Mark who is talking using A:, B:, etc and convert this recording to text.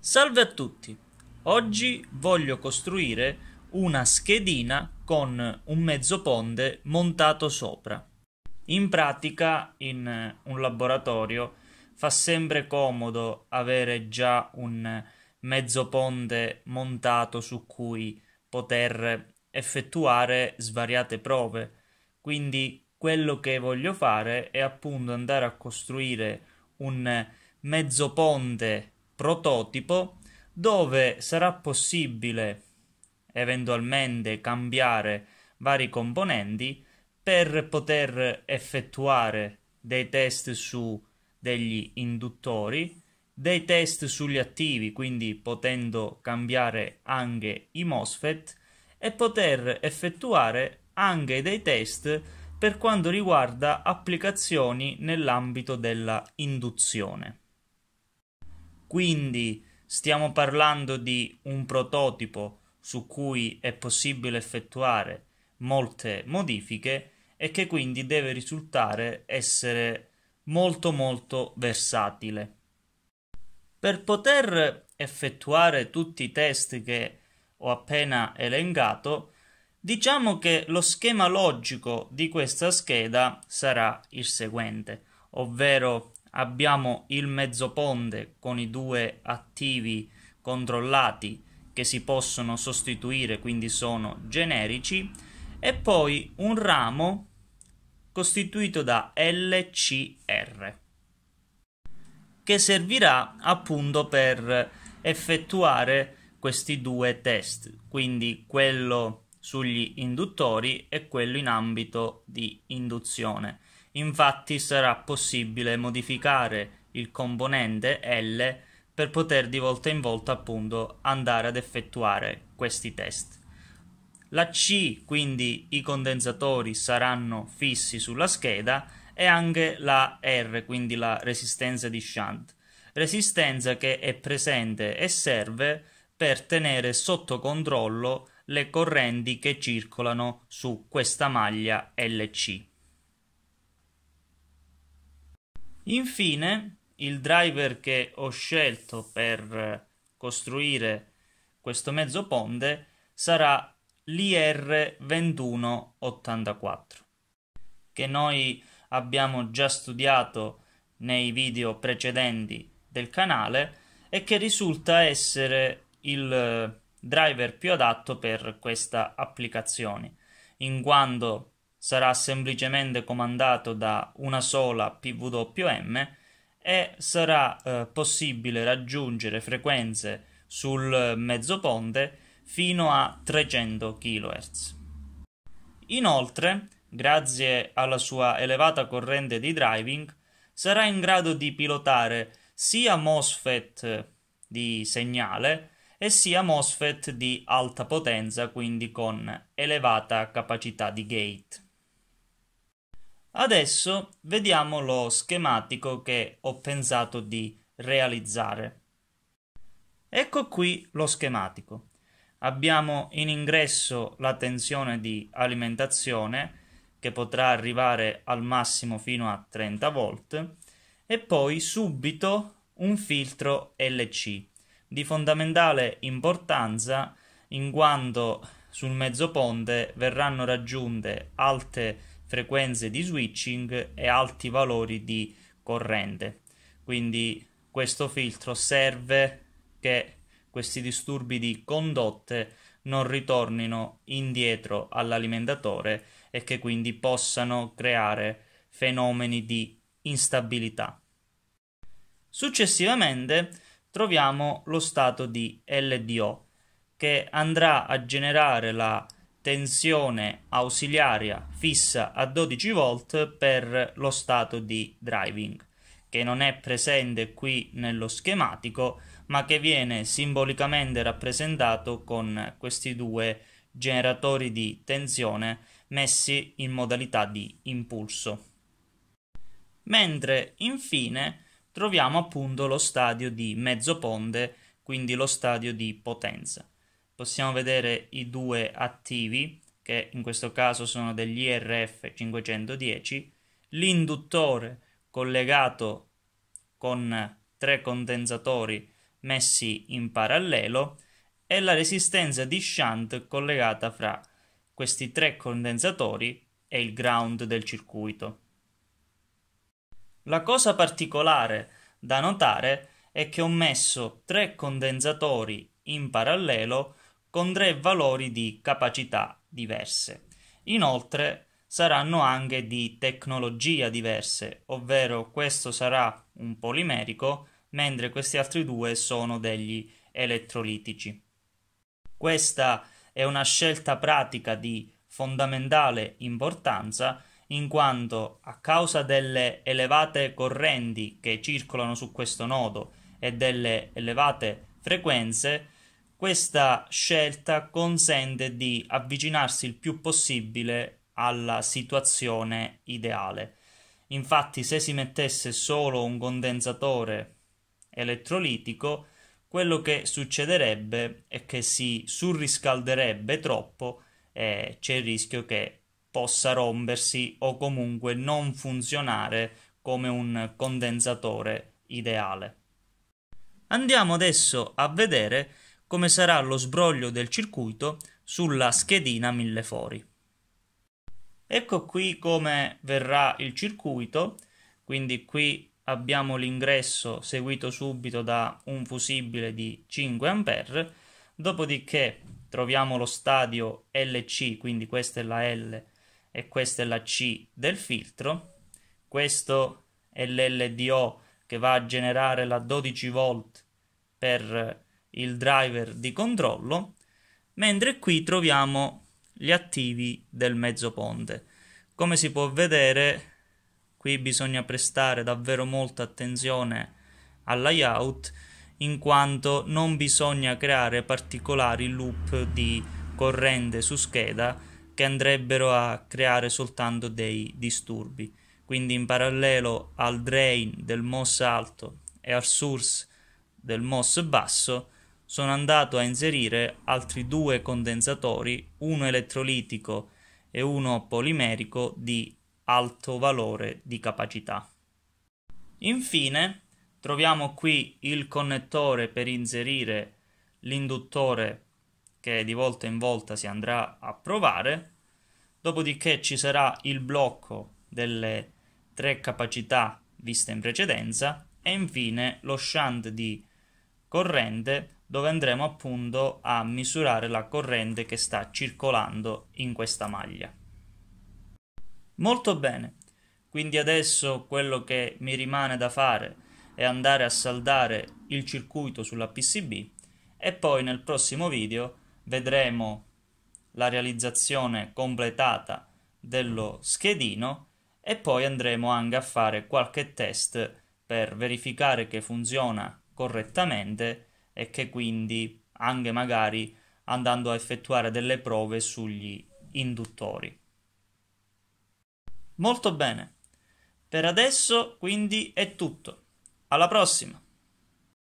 A: Salve a tutti! Oggi voglio costruire una schedina con un mezzo ponte montato sopra. In pratica in eh, un laboratorio fa sempre comodo avere già un mezzo ponte montato su cui poter effettuare svariate prove. Quindi quello che voglio fare è appunto andare a costruire un mezzo ponte prototipo dove sarà possibile eventualmente cambiare vari componenti per poter effettuare dei test su degli induttori, dei test sugli attivi, quindi potendo cambiare anche i MOSFET e poter effettuare anche dei test per quanto riguarda applicazioni nell'ambito della induzione. Quindi stiamo parlando di un prototipo su cui è possibile effettuare molte modifiche e che quindi deve risultare essere molto molto versatile. Per poter effettuare tutti i test che ho appena elencato, diciamo che lo schema logico di questa scheda sarà il seguente, ovvero abbiamo il mezzoponde con i due attivi controllati che si possono sostituire, quindi sono generici, e poi un ramo costituito da LCR che servirà appunto per effettuare questi due test, quindi quello sugli induttori e quello in ambito di induzione. Infatti sarà possibile modificare il componente L per poter di volta in volta appunto andare ad effettuare questi test. La C, quindi i condensatori saranno fissi sulla scheda e anche la R, quindi la resistenza di shunt, resistenza che è presente e serve per tenere sotto controllo le correnti che circolano su questa maglia LC. Infine, il driver che ho scelto per eh, costruire questo mezzo ponte sarà l'IR2184 che noi abbiamo già studiato nei video precedenti del canale e che risulta essere il eh, driver più adatto per questa applicazione in quanto sarà semplicemente comandato da una sola PWM e sarà eh, possibile raggiungere frequenze sul mezzo ponte fino a 300 kHz. Inoltre, grazie alla sua elevata corrente di driving, sarà in grado di pilotare sia MOSFET di segnale e sia MOSFET di alta potenza, quindi con elevata capacità di gate. Adesso vediamo lo schematico che ho pensato di realizzare. Ecco qui lo schematico. Abbiamo in ingresso la tensione di alimentazione che potrà arrivare al massimo fino a 30 volt e poi subito un filtro LC di fondamentale importanza in quanto sul mezzo ponte verranno raggiunte alte frequenze di switching e alti valori di corrente. Quindi questo filtro serve che questi disturbi di condotte non ritornino indietro all'alimentatore e che quindi possano creare fenomeni di instabilità. Successivamente troviamo lo stato di LDO che andrà a generare la tensione ausiliaria fissa a 12 volt per lo stato di driving, che non è presente qui nello schematico, ma che viene simbolicamente rappresentato con questi due generatori di tensione messi in modalità di impulso. Mentre infine troviamo appunto lo stadio di mezzo ponte, quindi lo stadio di potenza possiamo vedere i due attivi, che in questo caso sono degli IRF510, l'induttore collegato con tre condensatori messi in parallelo e la resistenza di shunt collegata fra questi tre condensatori e il ground del circuito. La cosa particolare da notare è che ho messo tre condensatori in parallelo con tre valori di capacità diverse. Inoltre saranno anche di tecnologia diverse, ovvero questo sarà un polimerico, mentre questi altri due sono degli elettrolitici. Questa è una scelta pratica di fondamentale importanza in quanto a causa delle elevate correnti che circolano su questo nodo e delle elevate frequenze questa scelta consente di avvicinarsi il più possibile alla situazione ideale. Infatti, se si mettesse solo un condensatore elettrolitico, quello che succederebbe è che si surriscalderebbe troppo e c'è il rischio che possa rompersi o comunque non funzionare come un condensatore ideale. Andiamo adesso a vedere come sarà lo sbroglio del circuito sulla schedina millefori. Ecco qui come verrà il circuito, quindi qui abbiamo l'ingresso seguito subito da un fusibile di 5 A, dopodiché troviamo lo stadio LC, quindi questa è la L e questa è la C del filtro, questo è l'LDO che va a generare la 12 v per il driver di controllo, mentre qui troviamo gli attivi del mezzo ponte. Come si può vedere, qui bisogna prestare davvero molta attenzione al layout, in quanto non bisogna creare particolari loop di corrente su scheda che andrebbero a creare soltanto dei disturbi. Quindi in parallelo al drain del MOS alto e al source del MOS basso sono andato a inserire altri due condensatori, uno elettrolitico e uno polimerico di alto valore di capacità. Infine troviamo qui il connettore per inserire l'induttore che di volta in volta si andrà a provare, dopodiché ci sarà il blocco delle tre capacità viste in precedenza e infine lo shunt di corrente dove andremo appunto a misurare la corrente che sta circolando in questa maglia. Molto bene, quindi adesso quello che mi rimane da fare è andare a saldare il circuito sulla PCB e poi nel prossimo video vedremo la realizzazione completata dello schedino e poi andremo anche a fare qualche test per verificare che funziona correttamente e che quindi anche magari andando a effettuare delle prove sugli induttori. Molto bene, per adesso quindi è tutto. Alla prossima!